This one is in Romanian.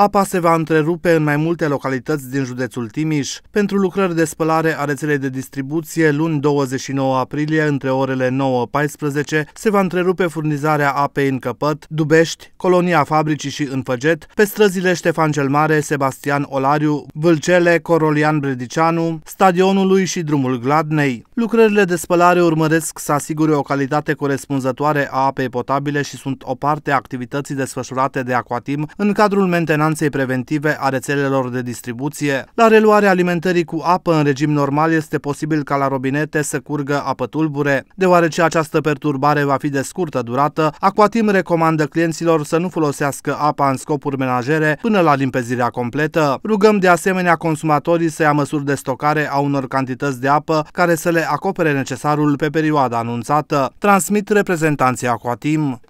Apa se va întrerupe în mai multe localități din județul Timiș pentru lucrări de spălare a rețelei de distribuție luni 29 aprilie între orele 9-14 se va întrerupe furnizarea apei în Căpăt, Dubești, Colonia Fabricii și în Făget, pe străzile Ștefan cel Mare, Sebastian Olariu, Vâlcele, Corolian Bredicianu, Stadionului și Drumul Gladnei. Lucrările de spălare urmăresc să asigure o calitate corespunzătoare a apei potabile și sunt o parte a activității desfășurate de Aquatim în cadrul mentenanței preventive a rețelelor de distribuție. La reluarea alimentării cu apă în regim normal este posibil ca la robinete să curgă apă tulbure. Deoarece această perturbare va fi de scurtă durată, Aquatim recomandă clienților să nu folosească apa în scopuri menajere până la limpezirea completă. Rugăm de asemenea consumatorii să ia măsuri de stocare a unor cantități de apă care să le acopere necesarul pe perioada anunțată, transmit reprezentanții Aquatim.